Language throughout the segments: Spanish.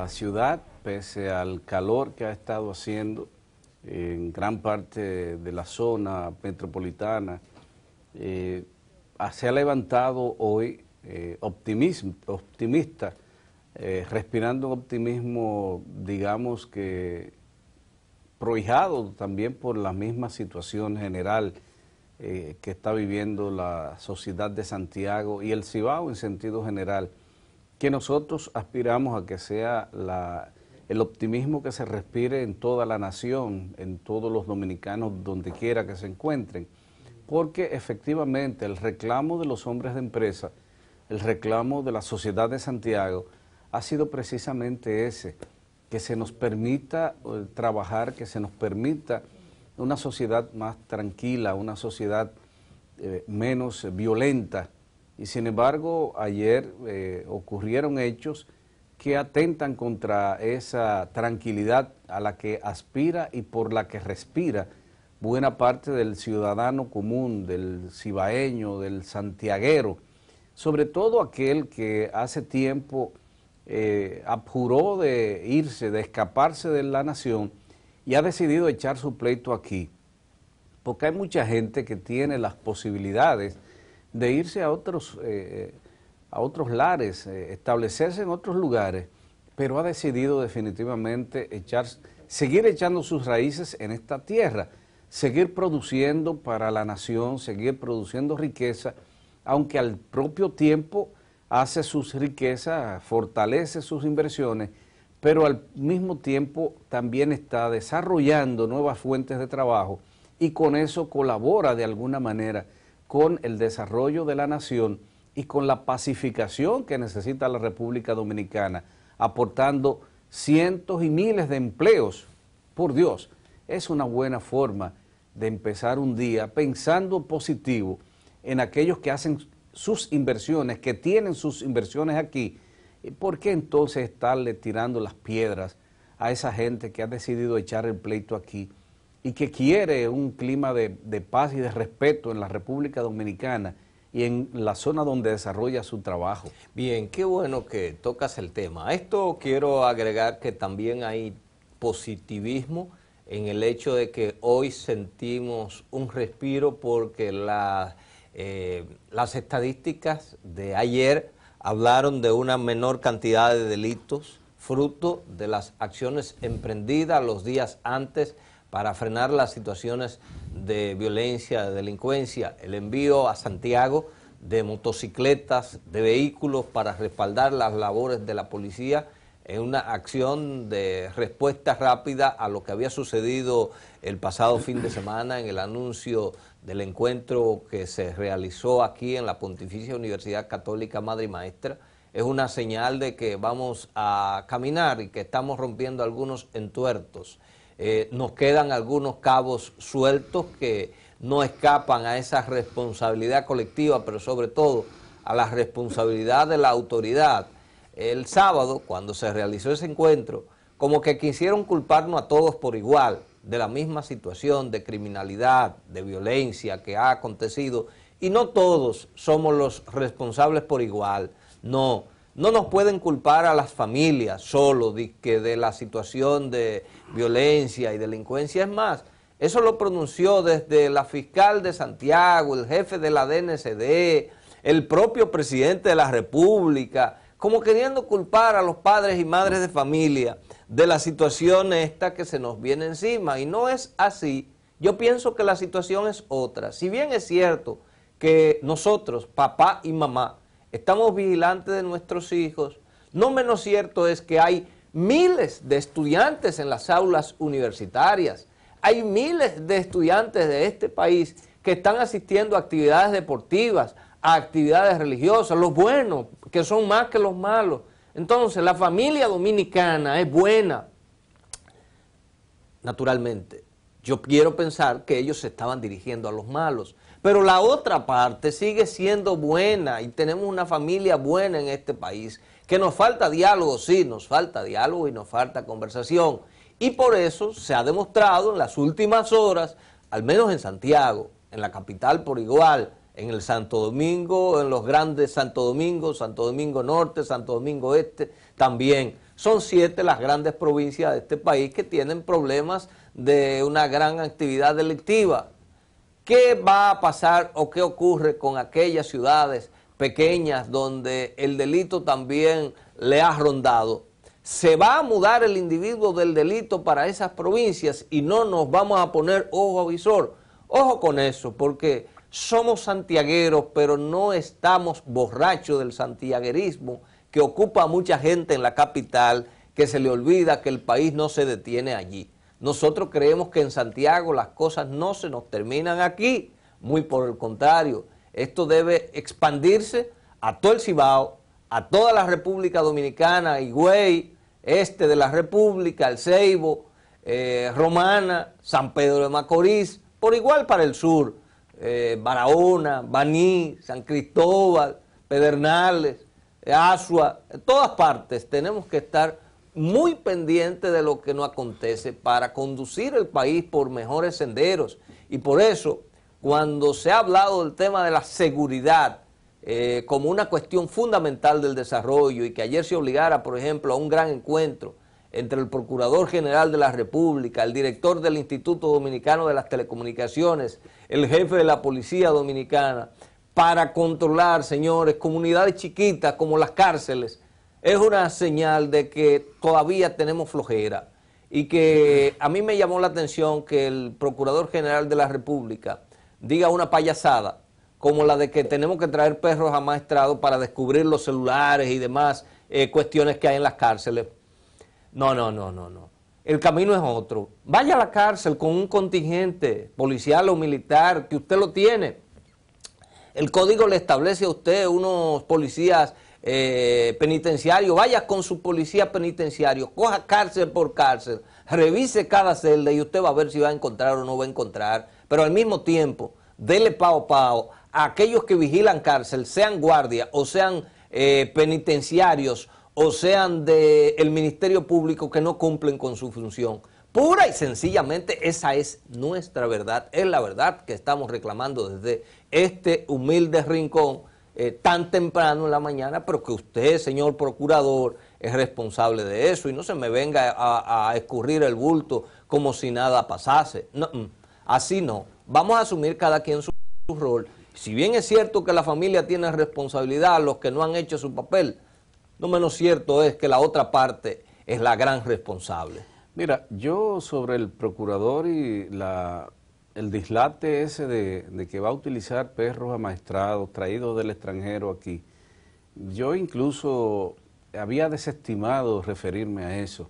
la ciudad, pese al calor que ha estado haciendo en gran parte de la zona metropolitana, eh, se ha levantado hoy eh, optimista, eh, respirando un optimismo, digamos que prohijado también por la misma situación general que está viviendo la sociedad de Santiago y el Cibao en sentido general que nosotros aspiramos a que sea el optimismo que se respire en toda la nación, en todos los dominicanos, donde quiera que se encuentren, porque efectivamente el reclamo de los hombres de empresa, el reclamo de la sociedad de Santiago, ha sido precisamente ese, que se nos permita eh, trabajar, que se nos permita una sociedad más tranquila, una sociedad eh, menos violenta, y sin embargo, ayer eh, ocurrieron hechos que atentan contra esa tranquilidad a la que aspira y por la que respira buena parte del ciudadano común, del cibaeño, del santiaguero, sobre todo aquel que hace tiempo eh, abjuró de irse, de escaparse de la nación y ha decidido echar su pleito aquí. Porque hay mucha gente que tiene las posibilidades de irse a otros, eh, eh, a otros lares, eh, establecerse en otros lugares, pero ha decidido definitivamente seguir echando sus raíces en esta tierra, seguir produciendo para la nación, seguir produciendo riqueza, aunque al propio tiempo hace sus riquezas, fortalece sus inversiones, pero al mismo tiempo también está desarrollando nuevas fuentes de trabajo y con eso colabora de alguna manera con el desarrollo de la nación y con la pacificación que necesita la República Dominicana, aportando cientos y miles de empleos. Por Dios, es una buena forma de empezar un día pensando positivo en aquellos que hacen sus inversiones, que tienen sus inversiones aquí. ¿Por qué entonces estarle tirando las piedras a esa gente que ha decidido echar el pleito aquí? y que quiere un clima de, paz y de respeto en la República Dominicana y en la zona donde desarrolla su trabajo. Bien, qué bueno que tocas el tema. A esto quiero agregar que también hay positivismo en el hecho de que hoy sentimos un respiro porque la, eh, las estadísticas de ayer hablaron de una menor cantidad de delitos fruto de las acciones emprendidas los días antes para frenar las situaciones de violencia, de delincuencia, el envío a Santiago de motocicletas, de vehículos para respaldar las labores de la policía en una acción de respuesta rápida a lo que había sucedido el pasado fin de semana en el anuncio del encuentro que se realizó aquí en la Pontificia Universidad Católica Madre y Maestra. Es una señal de que vamos a caminar y que estamos rompiendo algunos entuertos. Eh, nos quedan algunos cabos sueltos que no escapan a esa responsabilidad colectiva, pero sobre todo a la responsabilidad de la autoridad. El sábado, cuando se realizó ese encuentro, como que quisieron culparnos a todos por igual de la misma situación de criminalidad, de violencia que ha acontecido, y no todos somos los responsables por igual. No, no nos pueden culpar a las familias solo de, que de la situación de violencia y delincuencia. Es más, eso lo pronunció desde la fiscal de Santiago, el jefe de la DNCD, el propio presidente de la República, como queriendo culpar a los padres y madres de familia de la situación esta que se nos viene encima. Y no es así. Yo pienso que la situación es otra. Si bien es cierto que nosotros, papá y mamá, estamos vigilantes de nuestros hijos. No menos cierto es que hay miles de estudiantes en las aulas universitarias, hay miles de estudiantes de este país que están asistiendo a actividades deportivas, a actividades religiosas, los buenos, que son más que los malos. Entonces, la familia dominicana es buena, naturalmente. Yo quiero pensar que ellos se estaban dirigiendo a los malos. Pero la otra parte sigue siendo buena y tenemos una familia buena en este país. Que nos falta diálogo, sí, nos falta diálogo y nos falta conversación. Y por eso se ha demostrado en las últimas horas, al menos en Santiago, en la capital por igual, en el Santo Domingo, en los grandes Santo Domingo, Santo Domingo Norte, Santo Domingo Este, también. Son siete las grandes provincias de este país que tienen problemas de una gran actividad delictiva. ¿Qué va a pasar o qué ocurre con aquellas ciudades pequeñas donde el delito también le ha rondado? ¿Se va a mudar el individuo del delito para esas provincias y no nos vamos a poner ojo visor, Ojo con eso, porque somos santiagueros, pero no estamos borrachos del santiaguerismo que ocupa a mucha gente en la capital, que se le olvida que el país no se detiene allí. Nosotros creemos que en Santiago las cosas no se nos terminan aquí, muy por el contrario, esto debe expandirse a todo el Cibao, a toda la República Dominicana, Higüey, este de la República, el Ceibo, eh, Romana, San Pedro de Macorís, por igual para el sur, eh, Barahona, Baní, San Cristóbal, Pedernales, Asua, en todas partes tenemos que estar muy pendiente de lo que no acontece para conducir el país por mejores senderos. Y por eso, cuando se ha hablado del tema de la seguridad eh, como una cuestión fundamental del desarrollo y que ayer se obligara, por ejemplo, a un gran encuentro entre el Procurador General de la República, el director del Instituto Dominicano de las Telecomunicaciones, el jefe de la Policía Dominicana, para controlar, señores, comunidades chiquitas como las cárceles, es una señal de que todavía tenemos flojera y que a mí me llamó la atención que el Procurador General de la República diga una payasada como la de que tenemos que traer perros a maestrado para descubrir los celulares y demás eh, cuestiones que hay en las cárceles. No, no, no, no, no. El camino es otro. Vaya a la cárcel con un contingente policial o militar que usted lo tiene. El código le establece a usted unos policías eh, penitenciario, vaya con su policía penitenciario, coja cárcel por cárcel, revise cada celda y usted va a ver si va a encontrar o no va a encontrar, pero al mismo tiempo, dele pao pao a aquellos que vigilan cárcel, sean guardias o sean eh, penitenciarios o sean del Ministerio Público que no cumplen con su función. Pura y sencillamente esa es nuestra verdad, es la verdad que estamos reclamando desde este humilde rincón eh, tan temprano en la mañana, pero que usted, señor procurador, es responsable de eso y no se me venga a, escurrir el bulto como si nada pasase. Mm, así no. Vamos a asumir cada quien su, rol. Si bien es cierto que la familia tiene responsabilidad, los que no han hecho su papel, no menos cierto es que la otra parte es la gran responsable. Mira, yo sobre el procurador y la el dislate ese de, que va a utilizar perros amaestrados traídos del extranjero aquí, yo incluso había desestimado referirme a eso,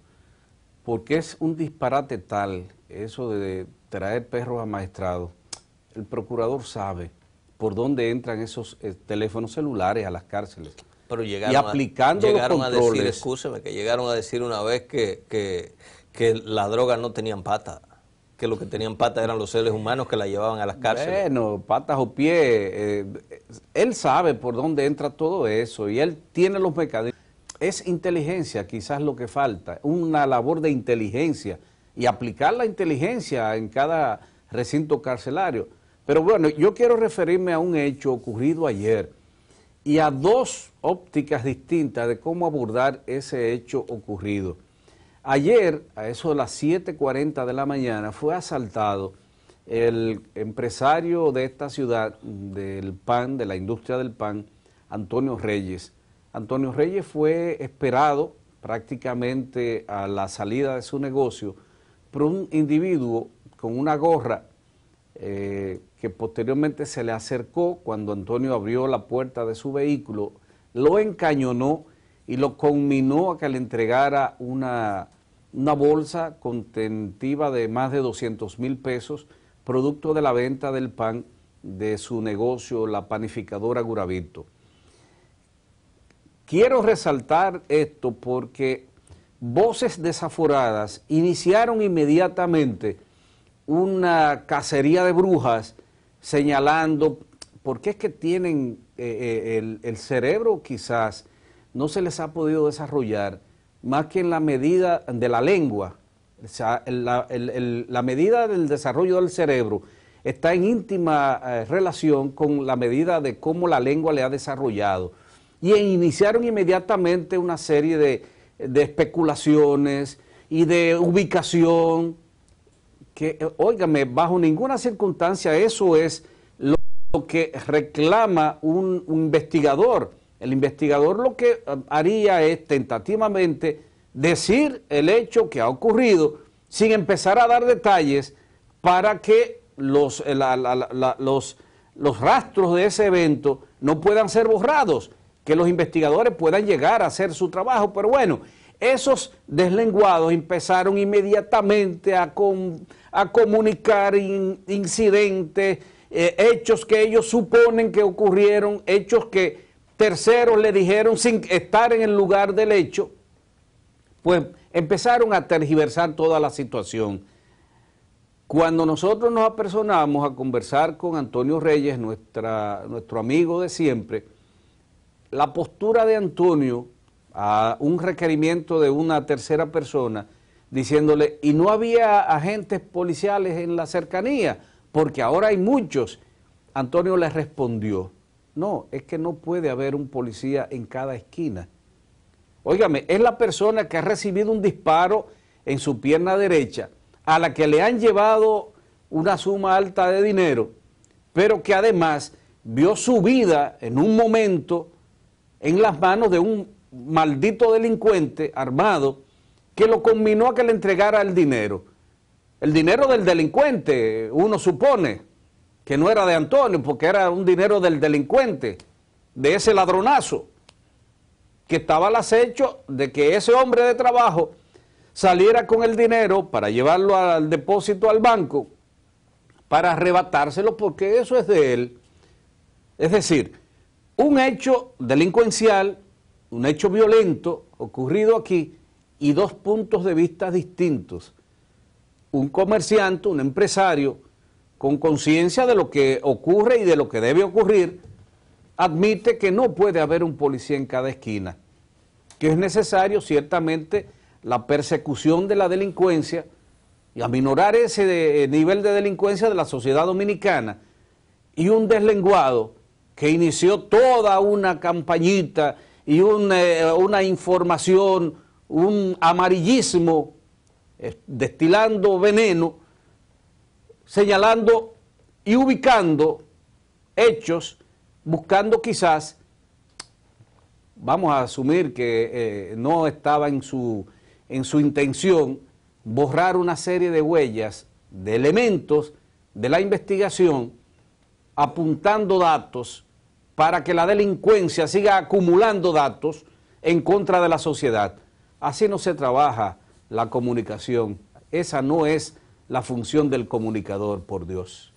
porque es un disparate tal eso de traer perros amaestrados. El procurador sabe por dónde entran esos eh, teléfonos celulares a las cárceles. Pero llegaron y aplicando a, los controles, a decir, que llegaron a decir una vez que, que, drogas la droga no tenían pata que lo que tenían patas eran los seres humanos que la llevaban a las cárceles. Bueno, patas o pies, eh, él sabe por dónde entra todo eso y él tiene los mecanismos. Es inteligencia quizás lo que falta, una labor de inteligencia y aplicar la inteligencia en cada recinto carcelario. Pero bueno, yo quiero referirme a un hecho ocurrido ayer y a dos ópticas distintas de cómo abordar ese hecho ocurrido. Ayer, a eso de las 7.40 de la mañana, fue asaltado el empresario de esta ciudad, del pan, de la industria del pan, Antonio Reyes. Antonio Reyes fue esperado prácticamente a la salida de su negocio por un individuo con una gorra eh, que posteriormente se le acercó cuando Antonio abrió la puerta de su vehículo, lo encañonó y lo conminó a que le entregara una, bolsa contentiva de más de 200 mil pesos, producto de la venta del pan de su negocio, la panificadora Guravito. Quiero resaltar esto porque voces desaforadas iniciaron inmediatamente una cacería de brujas señalando, por qué es que tienen eh, eh, el cerebro quizás no se les ha podido desarrollar más que en la medida de la lengua. la, medida del desarrollo del cerebro está en íntima eh, relación con la medida de cómo la lengua le ha desarrollado. Y iniciaron inmediatamente una serie de, especulaciones y de ubicación, que, óigame, bajo ninguna circunstancia eso es lo, que reclama un investigador el investigador lo que eh, haría es tentativamente decir el hecho que ha ocurrido sin empezar a dar detalles para que eh, los, los, rastros de ese evento no puedan ser borrados, que los investigadores puedan llegar a hacer su trabajo. Pero bueno, esos deslenguados empezaron inmediatamente a, comunicar incidentes, eh, hechos que ellos suponen que ocurrieron, hechos que Terceros le dijeron sin estar en el lugar del hecho, pues empezaron a tergiversar toda la situación. Cuando nosotros nos apersonamos a conversar con Antonio Reyes, nuestro amigo de siempre, la postura de Antonio a un requerimiento de una tercera persona, diciéndole, y no había agentes policiales en la cercanía, porque ahora hay muchos, Antonio le respondió, no, es que no puede haber un policía en cada esquina. Óigame, es la persona que ha recibido un disparo en su pierna derecha, a la que le han llevado una suma alta de dinero, pero que además vio su vida en un momento en las manos de un maldito delincuente armado que lo conminó a que le entregara el dinero. El dinero del delincuente, uno supone, que no era de Antonio, porque era un dinero del delincuente, de ese ladronazo, que estaba al acecho de que ese hombre de trabajo saliera con el dinero para llevarlo al depósito al banco, para arrebatárselo, porque eso es de él. Es decir, un hecho delincuencial, un hecho violento ocurrido aquí y dos puntos de vista distintos. Un comerciante, un empresario, con conciencia de lo que ocurre y de lo que debe ocurrir, admite que no puede haber un policía en cada esquina, que es necesario ciertamente la persecución de la delincuencia y aminorar ese eh, nivel de delincuencia de la sociedad dominicana y un deslenguado que inició toda una campañita y eh, una información, un amarillismo, eh, destilando veneno, señalando y ubicando hechos, buscando quizás, vamos a asumir que eh, no estaba en su, en su intención, borrar una serie de huellas, de elementos de la investigación, apuntando datos para que la delincuencia siga acumulando datos en contra de la sociedad. Así no se trabaja la comunicación. Esa no es la función del comunicador por Dios.